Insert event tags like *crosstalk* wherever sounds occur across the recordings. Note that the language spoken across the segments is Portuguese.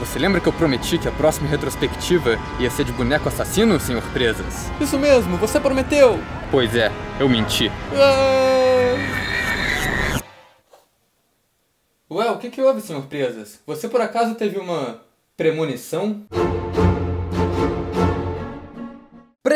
Você lembra que eu prometi que a próxima retrospectiva ia ser de boneco assassino, senhor Presas? Isso mesmo, você prometeu! Pois é, eu menti. Ué, ah. o que, que houve, senhor Presas? Você por acaso teve uma premonição?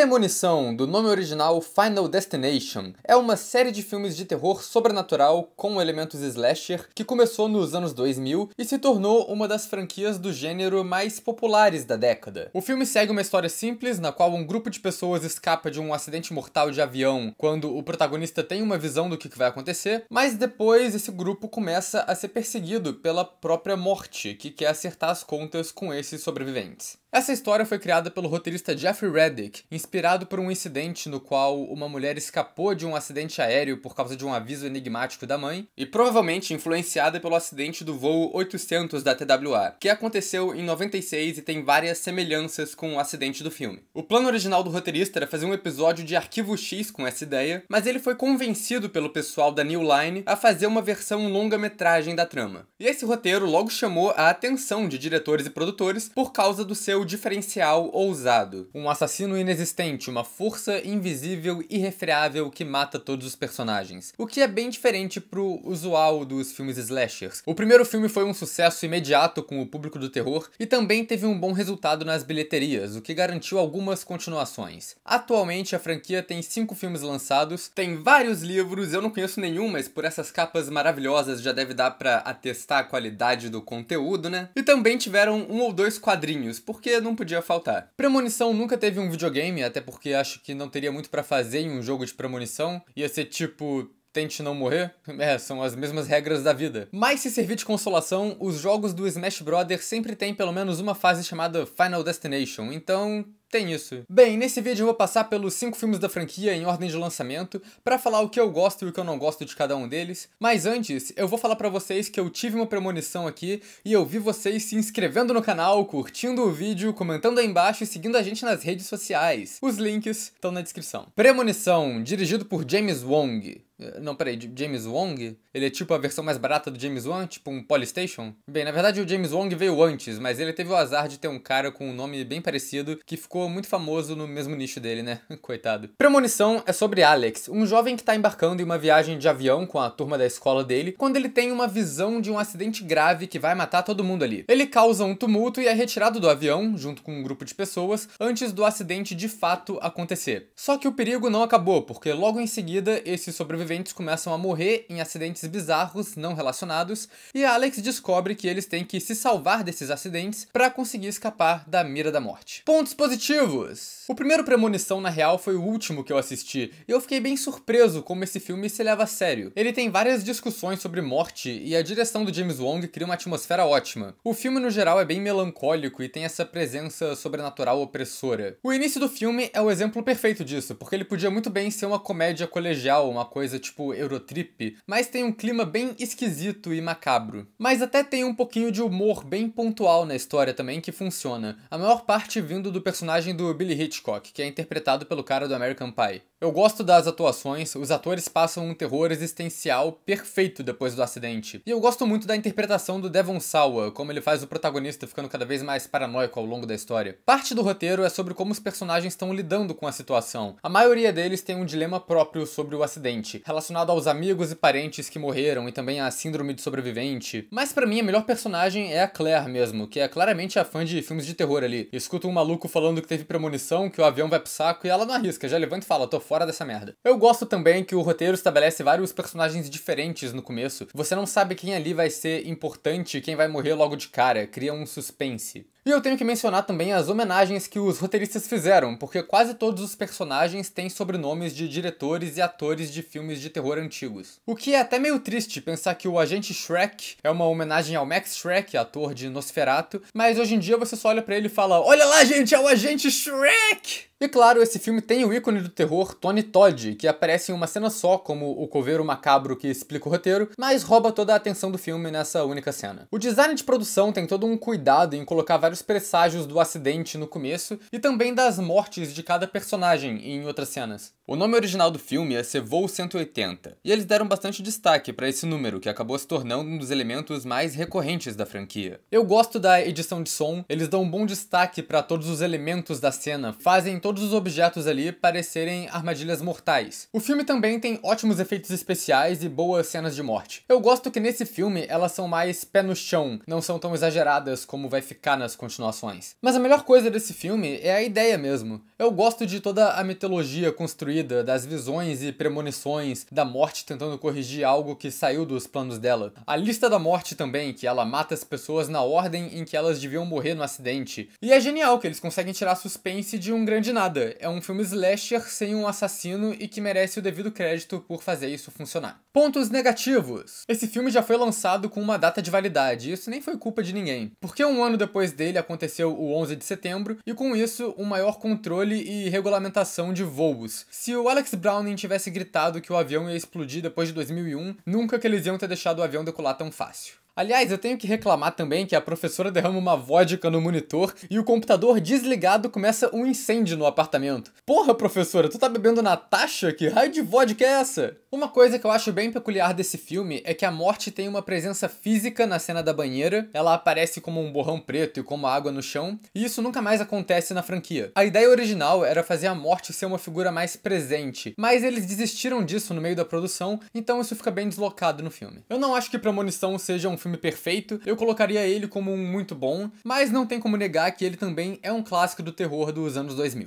Premonição, do nome original Final Destination, é uma série de filmes de terror sobrenatural com elementos slasher que começou nos anos 2000 e se tornou uma das franquias do gênero mais populares da década. O filme segue uma história simples na qual um grupo de pessoas escapa de um acidente mortal de avião quando o protagonista tem uma visão do que vai acontecer, mas depois esse grupo começa a ser perseguido pela própria morte, que quer acertar as contas com esses sobreviventes. Essa história foi criada pelo roteirista Jeffrey Reddick, inspirado por um incidente no qual uma mulher escapou de um acidente aéreo por causa de um aviso enigmático da mãe, e provavelmente influenciada pelo acidente do voo 800 da TWA, que aconteceu em 96 e tem várias semelhanças com o acidente do filme. O plano original do roteirista era fazer um episódio de Arquivo X com essa ideia, mas ele foi convencido pelo pessoal da New Line a fazer uma versão longa-metragem da trama. E esse roteiro logo chamou a atenção de diretores e produtores por causa do seu seu diferencial ousado. Um assassino inexistente, uma força invisível, irrefreável que mata todos os personagens. O que é bem diferente pro usual dos filmes slashers. O primeiro filme foi um sucesso imediato com o público do terror e também teve um bom resultado nas bilheterias, o que garantiu algumas continuações. Atualmente a franquia tem cinco filmes lançados, tem vários livros, eu não conheço nenhum, mas por essas capas maravilhosas já deve dar para atestar a qualidade do conteúdo, né? E também tiveram um ou dois quadrinhos, porque porque não podia faltar. Premonição nunca teve um videogame, até porque acho que não teria muito para fazer em um jogo de premonição. Ia ser tipo tente não morrer? *laughs* É, são as mesmas regras da vida. Mas se servir de consolação, os jogos do Smash Brothers sempre têm pelo menos uma fase chamada Final Destination, então tem isso. Bem, nesse vídeo eu vou passar pelos 5 filmes da franquia em ordem de lançamento para falar o que eu gosto e o que eu não gosto de cada um deles. Mas antes, eu vou falar para vocês que eu tive uma premonição aqui e eu vi vocês se inscrevendo no canal, curtindo o vídeo, comentando aí embaixo e seguindo a gente nas redes sociais. Os links estão na descrição. Premonição, dirigido por James Wong. Eh, não, peraí, James Wong? Ele é tipo a versão mais barata do James Wong tipo um Polystation? Bem, na verdade o James Wong veio antes, mas ele teve o azar de ter um cara com um nome bem parecido que ficou ficou muito famoso no mesmo nicho dele, né? *laughs* Coitado. Premonição é sobre Alex, um jovem que está embarcando em uma viagem de avião com a turma da escola dele, quando ele tem uma visão de um acidente grave que vai matar todo mundo ali. Ele causa um tumulto e é retirado do avião, junto com um grupo de pessoas, antes do acidente de fato acontecer. Só que o perigo não acabou, porque logo em seguida esses sobreviventes começam a morrer em acidentes bizarros não relacionados, e Alex descobre que eles têm que se salvar desses acidentes para conseguir escapar da mira da morte. Pontos positivos motivos. O primeiro Premonição, na real, foi o último que eu assisti, e eu fiquei bem surpreso como esse filme se leva a sério. Ele tem várias discussões sobre morte, e a direção do James Wong cria uma atmosfera ótima. O filme, no geral, é bem melancólico e tem essa presença sobrenatural opressora. O início do filme é o exemplo perfeito disso, porque ele podia muito bem ser uma comédia colegial, uma coisa tipo Eurotrip, mas tem um clima bem esquisito e macabro. Mas até tem um pouquinho de humor bem pontual na história também que funciona, a maior parte vindo do personagem personagem do Billy Hitchcock, que é interpretado pelo cara do American Pie. Eu gosto das atuações, os atores passam um terror existencial perfeito depois do acidente. E eu gosto muito da interpretação do Devon Sawa, como ele faz o protagonista ficando cada vez mais paranoico ao longo da história. Parte do roteiro é sobre como os personagens estão lidando com a situação. A maioria deles tem um dilema próprio sobre o acidente, relacionado aos amigos e parentes que morreram e também à síndrome de sobrevivente. Mas para mim a melhor personagem é a Claire mesmo, que é claramente a fã de filmes de terror ali. Escuta um maluco falando que teve premonição que o avião vai pro saco e ela não arrisca, já levanta e fala, tô fora dessa merda. Eu gosto também que o roteiro estabelece vários personagens diferentes no começo. Você não sabe quem ali vai ser importante e quem vai morrer logo de cara, cria um suspense. E eu tenho que mencionar também as homenagens que os roteiristas fizeram, porque quase todos os personagens têm sobrenomes de diretores e atores de filmes de terror antigos. O que é até meio triste pensar que o Agente Shrek é uma homenagem ao Max Shrek, ator de Nosferatu, mas hoje em dia você só olha para ele e fala: "Olha lá, gente, é o Agente Shrek!" E claro, esse filme tem o ícone do terror Tony Todd, que aparece em uma cena só como o coveiro macabro que explica o roteiro, mas rouba toda a atenção do filme nessa única cena. O design de produção tem todo um cuidado em colocar vários presságios do acidente no começo e também das mortes de cada personagem em outras cenas. O nome original do filme é Cevou 180, e eles deram bastante destaque para esse número, que acabou se tornando um dos elementos mais recorrentes da franquia. Eu gosto da edição de som, eles dão um bom destaque para todos os elementos da cena, fazem todo todos os objetos ali parecerem armadilhas mortais. O filme também tem ótimos efeitos especiais e boas cenas de morte. Eu gosto que nesse filme elas são mais pé no chão, não são tão exageradas como vai ficar nas continuações. Mas a melhor coisa desse filme é a ideia mesmo. Eu gosto de toda a mitologia construída, das visões e premonições, da morte tentando corrigir algo que saiu dos planos dela. A lista da morte também, que ela mata as pessoas na ordem em que elas deviam morrer no acidente. E é genial que eles conseguem tirar suspense de um grande nada, é um filme slasher sem um assassino e que merece o devido crédito por fazer isso funcionar. Pontos negativos. Esse filme já foi lançado com uma data de validade, e isso nem foi culpa de ninguém, porque um ano depois dele aconteceu o 11 de setembro e com isso um maior controle e regulamentação de voos. Se o Alex Browning tivesse gritado que o avião ia explodir depois de 2001, nunca que eles iam ter deixado o avião decolar tão fácil. Aliás, eu tenho que reclamar também que a professora derrama uma vodka no monitor e o computador desligado começa um incêndio no apartamento. Porra, professora, tu tá bebendo Natasha? Que raio de vodka é essa? Uma coisa que eu acho bem peculiar desse filme é que a morte tem uma presença física na cena da banheira, ela aparece como um borrão preto e como água no chão, e isso nunca mais acontece na franquia. A ideia original era fazer a morte ser uma figura mais presente, mas eles desistiram disso no meio da produção, então isso fica bem deslocado no filme. Eu não acho que Premonição seja um filme perfeito, eu colocaria ele como um muito bom, mas não tem como negar que ele também é um clássico do terror dos anos 2000.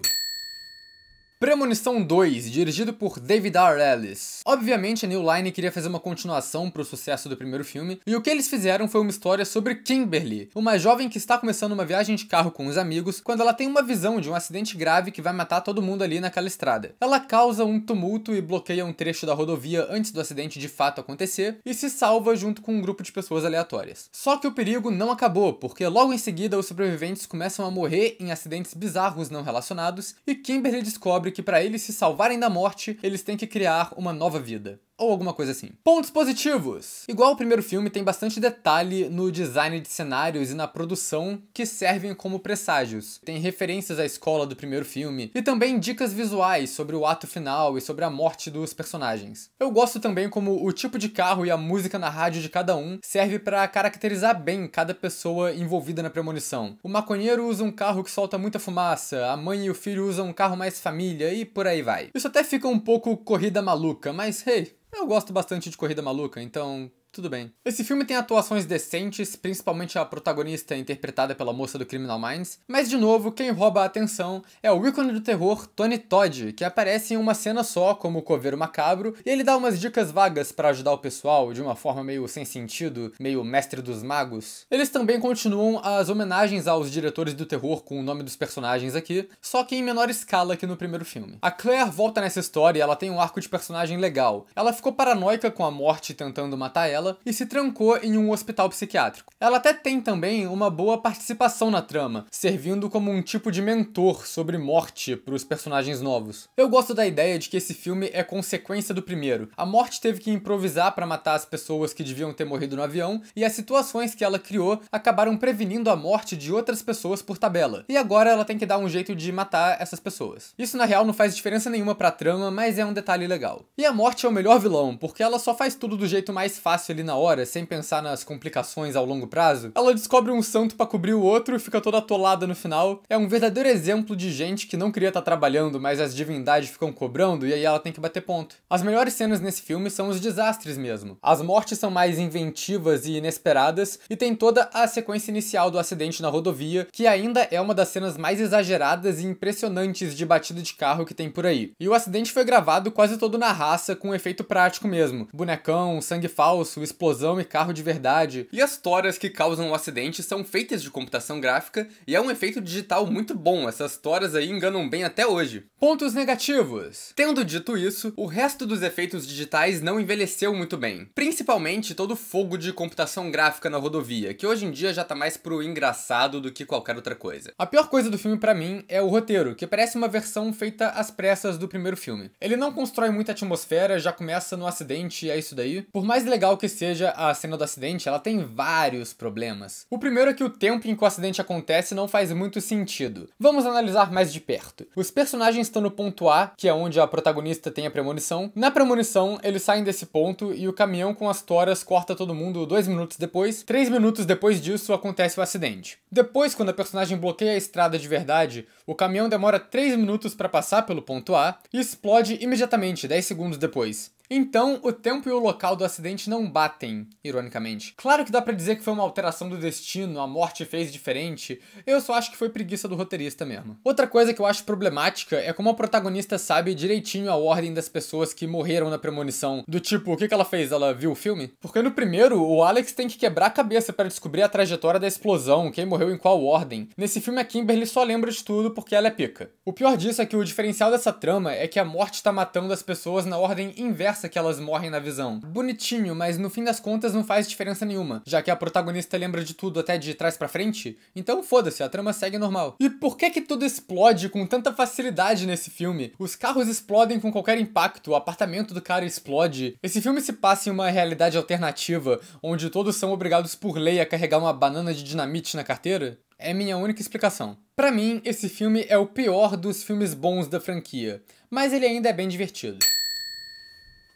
Premonição 2, dirigido por David R. Ellis. Obviamente, a New Line queria fazer uma continuação para o sucesso do primeiro filme, e o que eles fizeram foi uma história sobre Kimberly, uma jovem que está começando uma viagem de carro com os amigos quando ela tem uma visão de um acidente grave que vai matar todo mundo ali naquela estrada. Ela causa um tumulto e bloqueia um trecho da rodovia antes do acidente de fato acontecer e se salva junto com um grupo de pessoas aleatórias. Só que o perigo não acabou, porque logo em seguida os sobreviventes começam a morrer em acidentes bizarros não relacionados e Kimberly descobre que para eles se salvarem da morte, eles têm que criar uma nova vida ou alguma coisa assim. Pontos positivos! Igual o primeiro filme, tem bastante detalhe no design de cenários e na produção que servem como presságios. Tem referências à escola do primeiro filme e também dicas visuais sobre o ato final e sobre a morte dos personagens. Eu gosto também como o tipo de carro e a música na rádio de cada um serve para caracterizar bem cada pessoa envolvida na premonição. O maconheiro usa um carro que solta muita fumaça, a mãe e o filho usam um carro mais família e por aí vai. Isso até fica um pouco corrida maluca, mas hey, eu gosto bastante de corrida maluca, então tudo bem. Esse filme tem atuações decentes, principalmente a protagonista interpretada pela moça do Criminal Minds, mas de novo, quem rouba a atenção é o ícone do terror Tony Todd, que aparece em uma cena só como o coveiro macabro, e ele dá umas dicas vagas para ajudar o pessoal de uma forma meio sem sentido, meio mestre dos magos. Eles também continuam as homenagens aos diretores do terror com o nome dos personagens aqui, só que em menor escala que no primeiro filme. A Claire volta nessa história e ela tem um arco de personagem legal. Ela ficou paranoica com a morte tentando matar ela, dela e se trancou em um hospital psiquiátrico. Ela até tem também uma boa participação na trama, servindo como um tipo de mentor sobre morte para os personagens novos. Eu gosto da ideia de que esse filme é consequência do primeiro. A morte teve que improvisar para matar as pessoas que deviam ter morrido no avião e as situações que ela criou acabaram prevenindo a morte de outras pessoas por tabela. E agora ela tem que dar um jeito de matar essas pessoas. Isso na real não faz diferença nenhuma para a trama, mas é um detalhe legal. E a morte é o melhor vilão, porque ela só faz tudo do jeito mais fácil ali na hora, sem pensar nas complicações ao longo prazo, ela descobre um santo para cobrir o outro e fica toda atolada no final. É um verdadeiro exemplo de gente que não queria estar tá trabalhando, mas as divindades ficam cobrando e aí ela tem que bater ponto. As melhores cenas nesse filme são os desastres mesmo. As mortes são mais inventivas e inesperadas e tem toda a sequência inicial do acidente na rodovia, que ainda é uma das cenas mais exageradas e impressionantes de batida de carro que tem por aí. E o acidente foi gravado quase todo na raça, com um efeito prático mesmo. Bonecão, sangue falso, explosão e carro de verdade. E as toras que causam o acidente são feitas de computação gráfica e é um efeito digital muito bom, essas toras aí enganam bem até hoje. Pontos negativos. Tendo dito isso, o resto dos efeitos digitais não envelheceu muito bem. Principalmente todo o fogo de computação gráfica na rodovia, que hoje em dia já tá mais pro engraçado do que qualquer outra coisa. A pior coisa do filme para mim é o roteiro, que parece uma versão feita às pressas do primeiro filme. Ele não constrói muita atmosfera, já começa no acidente e é isso daí. Por mais legal que seja a cena do acidente, ela tem vários problemas. O primeiro é que o tempo em que o acidente acontece não faz muito sentido. Vamos analisar mais de perto. Os personagens estão no ponto A, que é onde a protagonista tem a premonição. Na premonição, eles saem desse ponto e o caminhão com as toras corta todo mundo dois minutos depois. Três minutos depois disso, acontece o acidente. Depois, quando a personagem bloqueia a estrada de verdade, o caminhão demora três minutos para passar pelo ponto A e explode imediatamente, 10 segundos depois. Então, o tempo e o local do acidente não batem, ironicamente. Claro que dá para dizer que foi uma alteração do destino, a morte fez diferente, eu só acho que foi preguiça do roteirista mesmo. Outra coisa que eu acho problemática é como a protagonista sabe direitinho a ordem das pessoas que morreram na premonição, do tipo, o que, que ela fez? Ela viu o filme? Porque no primeiro, o Alex tem que quebrar a cabeça para descobrir a trajetória da explosão, quem morreu em qual ordem. Nesse filme, a Kimberly só lembra de tudo porque ela é pica. O pior disso é que o diferencial dessa trama é que a morte tá matando as pessoas na ordem inversa conversa que elas morrem na visão. Bonitinho, mas no fim das contas não faz diferença nenhuma, já que a protagonista lembra de tudo até de trás para frente, então foda-se, a trama segue normal. E por que que tudo explode com tanta facilidade nesse filme? Os carros explodem com qualquer impacto, o apartamento do cara explode. Esse filme se passa em uma realidade alternativa, onde todos são obrigados por lei a carregar uma banana de dinamite na carteira? É minha única explicação. Para mim, esse filme é o pior dos filmes bons da franquia, mas ele ainda é bem divertido.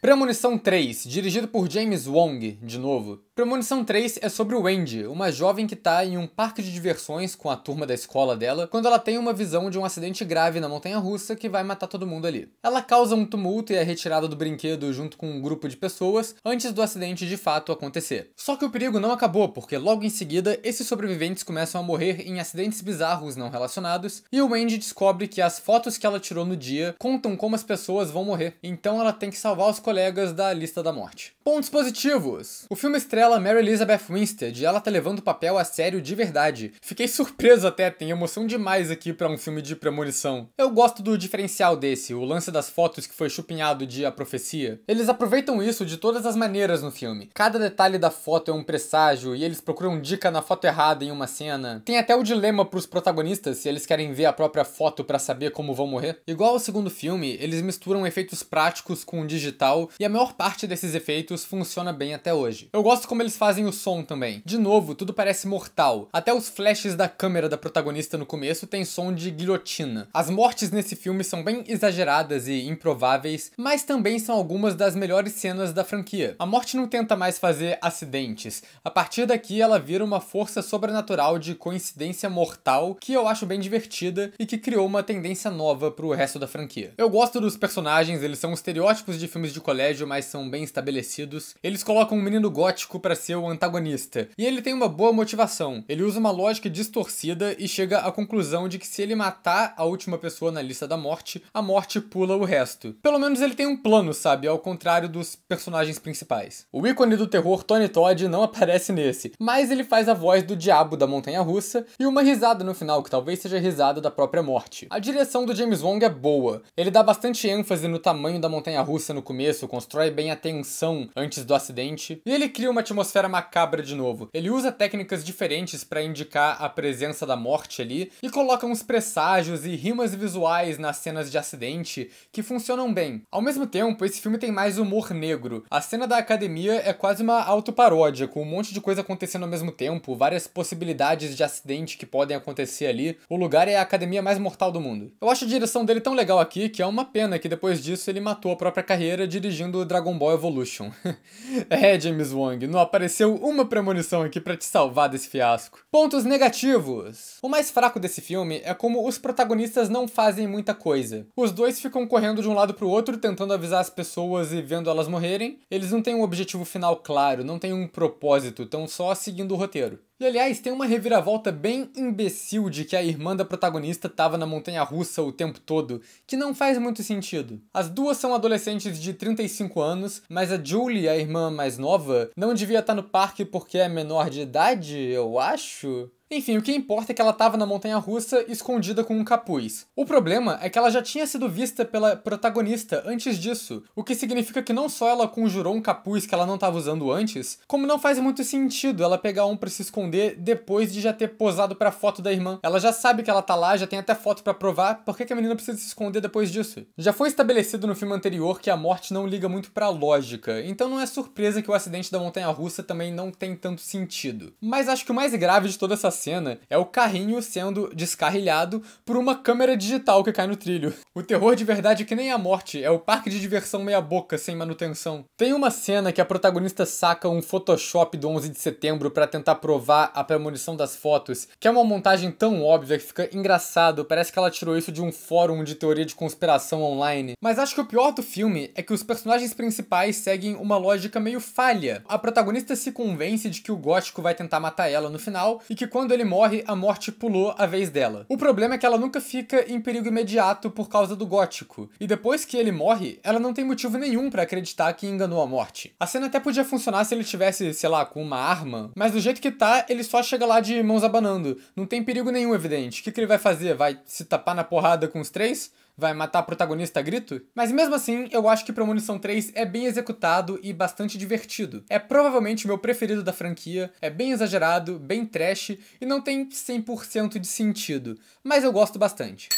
Premonição 3, dirigido por James Wong, de novo, Premonição 3 é sobre o Wendy, uma jovem que está em um parque de diversões com a turma da escola dela, quando ela tem uma visão de um acidente grave na montanha russa que vai matar todo mundo ali. Ela causa um tumulto e é retirada do brinquedo junto com um grupo de pessoas antes do acidente de fato acontecer. Só que o perigo não acabou, porque logo em seguida esses sobreviventes começam a morrer em acidentes bizarros não relacionados, e o Wendy descobre que as fotos que ela tirou no dia contam como as pessoas vão morrer, então ela tem que salvar os colegas da lista da morte. Pontos positivos! O filme estrela ela Mary Elizabeth Winstead e ela tá levando o papel a sério de verdade. Fiquei surpreso até, tem emoção demais aqui para um filme de premonição. Eu gosto do diferencial desse, o lance das fotos que foi chupinhado de A Profecia. Eles aproveitam isso de todas as maneiras no filme. Cada detalhe da foto é um presságio e eles procuram dica na foto errada em uma cena. Tem até o dilema pros protagonistas se eles querem ver a própria foto para saber como vão morrer. Igual ao segundo filme, eles misturam efeitos práticos com digital e a maior parte desses efeitos funciona bem até hoje. Eu gosto como como eles fazem o som também. De novo, tudo parece mortal. Até os flashes da câmera da protagonista no começo tem som de guilhotina. As mortes nesse filme são bem exageradas e improváveis, mas também são algumas das melhores cenas da franquia. A morte não tenta mais fazer acidentes. A partir daqui, ela vira uma força sobrenatural de coincidência mortal que eu acho bem divertida e que criou uma tendência nova pro resto da franquia. Eu gosto dos personagens, eles são estereótipos de filmes de colégio, mas são bem estabelecidos. Eles colocam um menino gótico para ser o antagonista. E ele tem uma boa motivação. Ele usa uma lógica distorcida e chega à conclusão de que se ele matar a última pessoa na lista da morte, a morte pula o resto. Pelo menos ele tem um plano, sabe? Ao contrário dos personagens principais. O ícone do terror Tony Todd não *laughs* aparece nesse, mas ele faz a voz do diabo da montanha russa e uma risada no final que talvez seja a risada da própria morte. A direção do James Wong é boa. Ele dá bastante ênfase no tamanho da montanha russa no começo, constrói bem a tensão antes do acidente e ele cria uma atmosfera macabra de novo. Ele usa técnicas diferentes para indicar a presença da morte ali e coloca uns presságios e rimas visuais nas cenas de acidente que funcionam bem. Ao mesmo tempo, esse filme tem mais humor negro. A cena da academia é quase uma autoparódia, com um monte de coisa acontecendo ao mesmo tempo, várias possibilidades de acidente que podem acontecer ali. O lugar é a academia mais mortal do mundo. Eu acho a direção dele tão legal aqui que é uma pena que depois disso ele matou a própria carreira dirigindo Dragon Ball Evolution. *laughs* é, James Wong, não apareceu uma premonição aqui para te salvar desse fiasco. Pontos negativos. O mais fraco desse filme é como os protagonistas não fazem muita coisa. Os dois ficam correndo de um lado pro outro tentando avisar as pessoas e vendo elas morrerem. Eles não têm um objetivo final claro, não têm um propósito, estão só seguindo o roteiro. E aliás, tem uma reviravolta bem imbecil de que a irmã da protagonista estava na montanha russa o tempo todo, que não faz muito sentido. As duas são adolescentes de 35 anos, mas a Julie, a irmã mais nova, não devia estar tá no parque porque é menor de idade, eu acho? Enfim, o que importa é que ela estava na montanha russa escondida com um capuz. O problema é que ela já tinha sido vista pela protagonista antes disso, o que significa que não só ela conjurou um capuz que ela não estava usando antes, como não faz muito sentido ela pegar um para se esconder depois de já ter posado para foto da irmã. Ela já sabe que ela tá lá, já tem até foto para provar, por que, que a menina precisa se esconder depois disso? Já foi estabelecido no filme anterior que a morte não liga muito para lógica, então não é surpresa que o acidente da montanha russa também não tem tanto sentido. Mas acho que o mais grave de toda essa cena é o carrinho sendo descarrilhado por uma câmera digital que cai no trilho. O terror de verdade é que nem a morte, é o parque de diversão meia-boca sem manutenção. Tem uma cena que a protagonista saca um Photoshop do 11 de setembro para tentar provar a premonição das fotos, que é uma montagem tão óbvia que fica engraçado, parece que ela tirou isso de um fórum de teoria de conspiração online. Mas acho que o pior do filme é que os personagens principais seguem uma lógica meio falha. A protagonista se convence de que o gótico vai tentar matar ela no final e que quando quando ele morre, a morte pulou a vez dela. O problema é que ela nunca fica em perigo imediato por causa do gótico, e depois que ele morre, ela não tem motivo nenhum para acreditar que enganou a morte. A cena até podia funcionar se ele tivesse, sei lá, com uma arma, mas do jeito que tá, ele só chega lá de mãos abanando. Não tem perigo nenhum evidente. O que, que ele vai fazer? Vai se tapar na porrada com os três? vai matar a protagonista a grito, mas mesmo assim eu acho que Promunição 3 é bem executado e bastante divertido. É provavelmente o meu preferido da franquia, é bem exagerado, bem trash e não tem 100% de sentido, mas eu gosto bastante.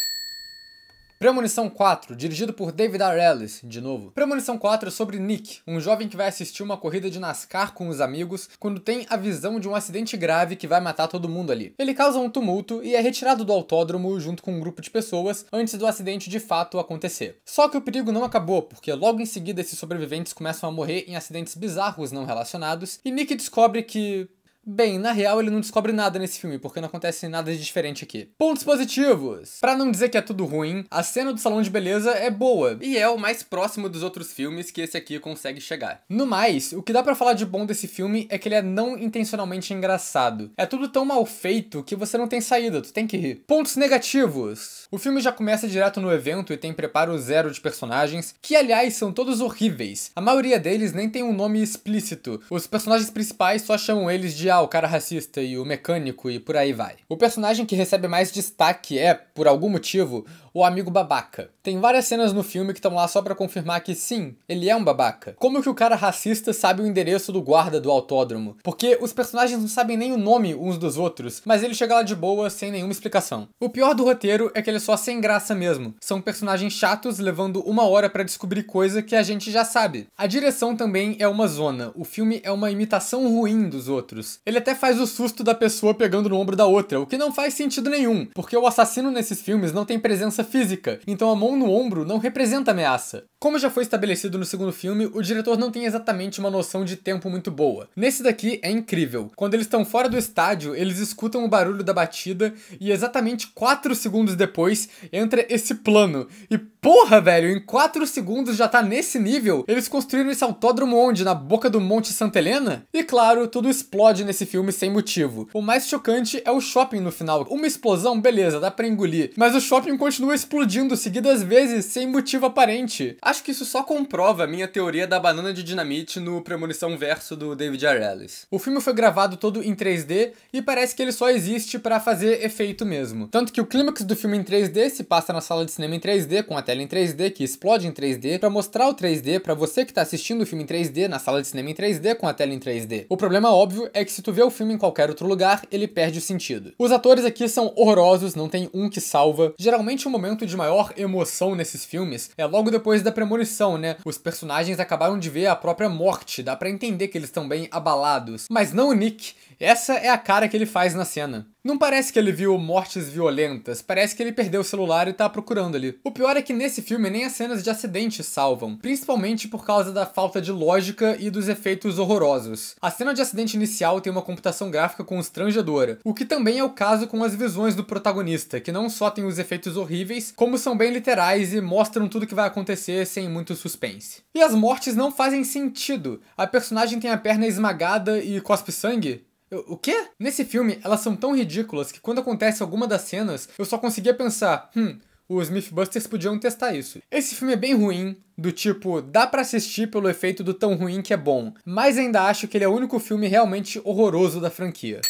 Premonição 4, dirigido por David R. Ellis, de novo. Premonição 4 é sobre Nick, um jovem que vai assistir uma corrida de NASCAR com os amigos quando tem a visão de um acidente grave que vai matar todo mundo ali. Ele causa um tumulto e é retirado do autódromo junto com um grupo de pessoas antes do acidente de fato acontecer. Só que o perigo não acabou, porque logo em seguida esses sobreviventes começam a morrer em acidentes bizarros não relacionados e Nick descobre que Bem, na real ele não descobre nada nesse filme, porque não acontece nada de diferente aqui. Pontos positivos! Para não dizer que é tudo ruim, a cena do salão de beleza é boa, e é o mais próximo dos outros filmes que esse aqui consegue chegar. No mais, o que dá para falar de bom desse filme é que ele é não intencionalmente engraçado. É tudo tão mal feito que você não tem saída, tu tem que rir. Pontos negativos! O filme já começa direto no evento e tem preparo zero de personagens, que aliás são todos horríveis. A maioria deles nem tem um nome explícito. Os personagens principais só chamam eles de odiar o cara racista e o mecânico e por aí vai. O personagem que recebe mais destaque é, por algum motivo, o amigo babaca. Tem várias cenas no filme que estão lá só para confirmar que sim, ele é um babaca. Como que o cara racista sabe o endereço do guarda do autódromo? Porque os personagens não sabem nem o nome uns dos outros, mas ele chega lá de boa sem nenhuma explicação. O pior do roteiro é que ele é só sem graça mesmo. São personagens chatos levando uma hora para descobrir coisa que a gente já sabe. A direção também é uma zona. O filme é uma imitação ruim dos outros. Ele até faz o susto da pessoa pegando no ombro da outra, o que não faz sentido nenhum, porque o assassino nesses filmes não tem presença ameaça física, então a mão no ombro não representa ameaça. Como já foi estabelecido no segundo filme, o diretor não tem exatamente uma noção de tempo muito boa. Nesse daqui é incrível. Quando eles estão fora do estádio, eles escutam o barulho da batida e exatamente 4 segundos depois entra esse plano. E porra, velho, em 4 segundos já tá nesse nível? Eles construíram esse autódromo onde? Na boca do Monte Santa Helena? E claro, tudo explode nesse filme sem motivo. O mais chocante é o shopping no final. Uma explosão, beleza, dá pra engolir, mas o shopping continua continua explodindo seguidas vezes sem motivo aparente. Acho que isso só comprova a minha teoria da banana de dinamite no Premonição Verso do David R. Ellis. O filme foi gravado todo em 3D e parece que ele só existe para fazer efeito mesmo. Tanto que o clímax do filme em 3D se passa na sala de cinema em 3D com a tela em 3D que explode em 3D para mostrar o 3D para você que tá assistindo o filme em 3D na sala de cinema em 3D com a tela em 3D. O problema óbvio é que se tu vê o filme em qualquer outro lugar, ele perde o sentido. Os atores aqui são horrorosos, não tem um que salva. Geralmente uma momento de maior emoção nesses filmes é logo depois da premonição, né? Os personagens acabaram de ver a própria morte, dá para entender que eles estão bem abalados. Mas não o Nick. Essa é a cara que ele faz na cena. Não parece que ele viu mortes violentas, parece que ele perdeu o celular e tá procurando ali. O pior é que nesse filme nem as cenas de acidente salvam, principalmente por causa da falta de lógica e dos efeitos horrorosos. A cena de acidente inicial tem uma computação gráfica constrangedora, o que também é o caso com as visões do protagonista, que não só tem os efeitos horríveis, como são bem literais e mostram tudo que vai acontecer sem muito suspense. E as mortes não fazem sentido. A personagem tem a perna esmagada e cospe sangue? o quê? Nesse filme, elas são tão ridículas que quando acontece alguma das cenas, eu só conseguia pensar, hum, os Mythbusters podiam testar isso. Esse filme é bem ruim, do tipo, dá para assistir pelo efeito do tão ruim que é bom, mas ainda acho que ele é o único filme realmente horroroso da franquia.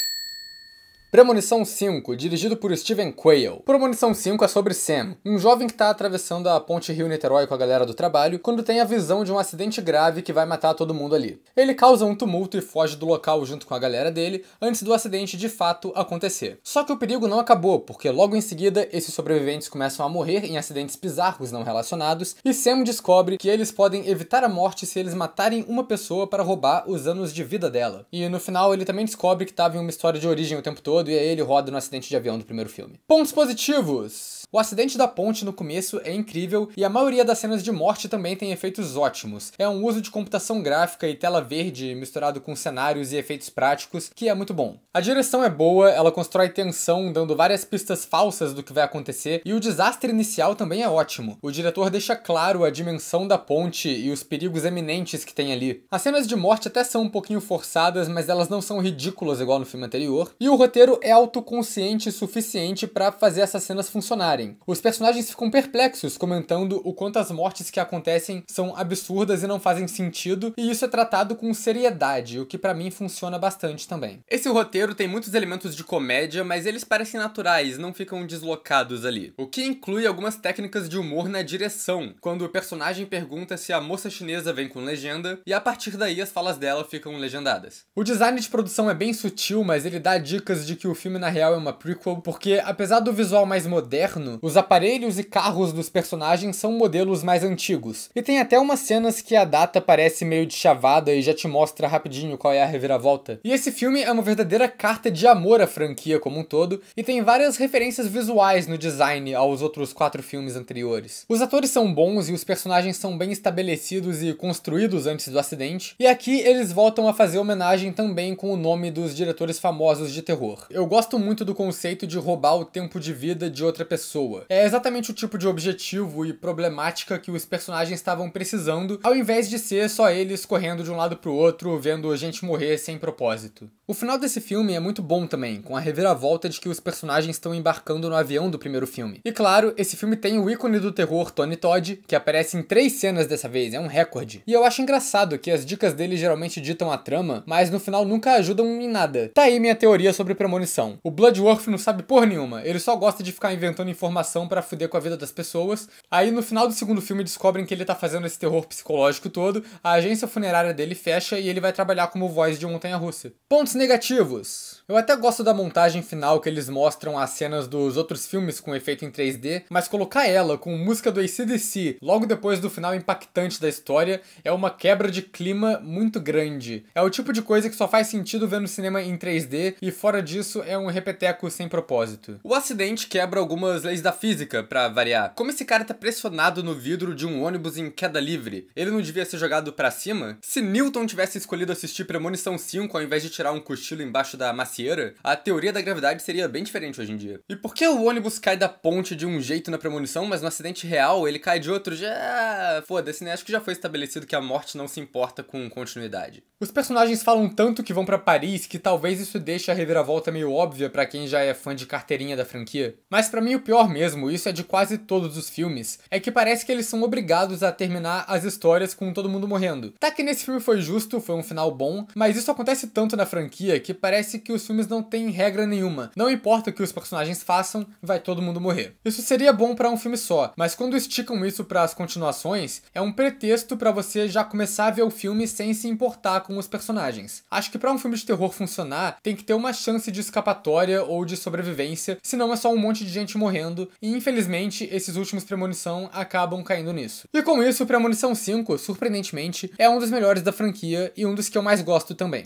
Premonição 5, dirigido por Steven Quayle. Premonição 5 é sobre Sam, um jovem que está atravessando a ponte Rio-Niterói com a galera do trabalho quando tem a visão de um acidente grave que vai matar todo mundo ali. Ele causa um tumulto e foge do local junto com a galera dele antes do acidente de fato acontecer. Só que o perigo não acabou, porque logo em seguida esses sobreviventes começam a morrer em acidentes bizarros não relacionados e Sam descobre que eles podem evitar a morte se eles matarem uma pessoa para roubar os anos de vida dela. E no final ele também descobre que estava em uma história de origem o tempo todo todo e ele roda no acidente de avião do primeiro filme. Pontos positivos! O acidente da ponte no começo é incrível e a maioria das cenas de morte também tem efeitos ótimos. É um uso de computação gráfica e tela verde misturado com cenários e efeitos práticos que é muito bom. A direção é boa, ela constrói tensão, dando várias pistas falsas do que vai acontecer e o desastre inicial também é ótimo. O diretor deixa claro a dimensão da ponte e os perigos eminentes que tem ali. As cenas de morte até são um pouquinho forçadas, mas elas não são ridículas igual no filme anterior. E o roteiro é autoconsciente o suficiente para fazer essas cenas funcionarem matarem. Os personagens ficam perplexos comentando o quanto as mortes que acontecem são absurdas e não fazem sentido, e isso é tratado com seriedade, o que para mim funciona bastante também. Esse roteiro tem muitos elementos de comédia, mas eles parecem naturais, não ficam deslocados ali. O que inclui algumas técnicas de humor na direção, quando o personagem pergunta se a moça chinesa vem com legenda, e a partir daí as falas dela ficam legendadas. O design de produção é bem sutil, mas ele dá dicas de que o filme na real é uma prequel, porque apesar do visual mais moderno, os aparelhos e carros dos personagens são modelos mais antigos, e tem até umas cenas que a data parece meio de chavada e já te mostra rapidinho qual é a reviravolta. E esse filme é uma verdadeira carta de amor à franquia como um todo, e tem várias referências visuais no design aos outros quatro filmes anteriores. Os atores são bons e os personagens são bem estabelecidos e construídos antes do acidente, e aqui eles voltam a fazer homenagem também com o nome dos diretores famosos de terror. Eu gosto muito do conceito de roubar o tempo de vida de outra pessoa pessoa. É exatamente o tipo de objetivo e problemática que os personagens estavam precisando, ao invés de ser só eles correndo de um lado pro outro, vendo a gente morrer sem propósito. O final desse filme é muito bom também, com a reviravolta de que os personagens estão embarcando no avião do primeiro filme. E claro, esse filme tem o ícone do terror Tony Todd, que aparece em três cenas dessa vez, é um recorde. E eu acho engraçado que as dicas dele geralmente ditam a trama, mas no final nunca ajudam em nada. Tá aí minha teoria sobre premonição. O Bloodworth não sabe por nenhuma, ele só gosta de ficar inventando informações informação para fuder com a vida das pessoas. Aí no final do segundo filme descobrem que ele tá fazendo esse terror psicológico todo, a agência funerária dele fecha e ele vai trabalhar como voz de montanha-russa. Pontos negativos. Eu até gosto da montagem final que eles mostram as cenas dos outros filmes com efeito em 3D, mas colocar ela com música do ACDC logo depois do final impactante da história é uma quebra de clima muito grande. É o tipo de coisa que só faz sentido ver no cinema em 3D e fora disso é um repeteco sem propósito. O acidente quebra algumas leis leis da física, para variar. Como esse cara tá pressionado no vidro de um ônibus em queda livre? Ele não devia ser jogado para cima? Se Newton tivesse escolhido assistir Premonição 5 ao invés de tirar um cochilo embaixo da macieira, a teoria da gravidade seria bem diferente hoje em dia. E por que o ônibus cai da ponte de um jeito na premonição, mas no acidente real ele cai de outro? Já. Foda-se, né? Acho que já foi estabelecido que a morte não se importa com continuidade. Os personagens falam tanto que vão para Paris que talvez isso deixe a reviravolta meio óbvia para quem já é fã de carteirinha da franquia. Mas para mim o pior pior mesmo, isso é de quase todos os filmes, é que parece que eles são obrigados a terminar as histórias com todo mundo morrendo. Tá que nesse filme foi justo, foi um final bom, mas isso acontece tanto na franquia que parece que os filmes não têm regra nenhuma. Não importa o que os personagens façam, vai todo mundo morrer. Isso seria bom para um filme só, mas quando esticam isso para as continuações, é um pretexto para você já começar a ver o filme sem se importar com os personagens. Acho que para um filme de terror funcionar, tem que ter uma chance de escapatória ou de sobrevivência, senão é só um monte de gente morrendo acontecendo, e infelizmente esses últimos Premonição acabam caindo nisso. E com isso, Premonição 5, surpreendentemente, é um dos melhores da franquia e um dos que eu mais gosto também.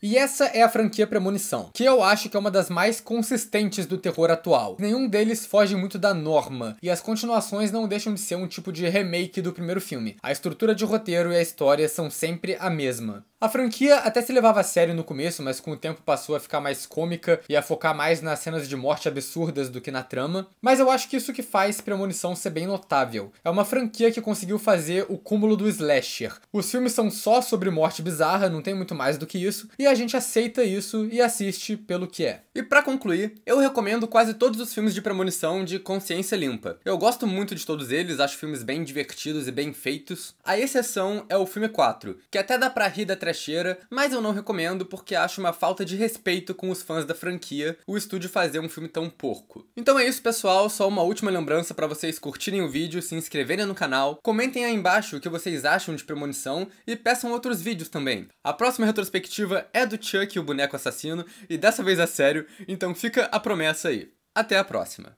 E essa é a franquia Premonição, que eu acho que é uma das mais consistentes do terror atual. Nenhum deles foge muito da norma, e as continuações não deixam de ser um tipo de remake do primeiro filme. A estrutura de roteiro e a história são sempre a mesma. A franquia até se levava a sério no começo, mas com o tempo passou a ficar mais cômica e a focar mais nas cenas de morte absurdas do que na trama. Mas eu acho que isso que faz Premonição ser bem notável. É uma franquia que conseguiu fazer o cúmulo do slasher. Os filmes são só sobre morte bizarra, não tem muito mais do que isso, e a gente aceita isso e assiste pelo que é. E para concluir, eu recomendo quase todos os filmes de Premonição de consciência limpa. Eu gosto muito de todos eles, acho filmes bem divertidos e bem feitos. A exceção é o filme 4, que até dá pra rir da trecheira, mas eu não recomendo porque acho uma falta de respeito com os fãs da franquia o estúdio fazer um filme tão porco. Então é isso, pessoal, só uma última lembrança para vocês curtirem o vídeo, se inscreverem no canal, comentem aí embaixo o que vocês acham de Premonição e peçam outros vídeos também. A próxima retrospectiva é do Chuck, o boneco assassino, e dessa vez a é sério, então fica a promessa aí. Até a próxima!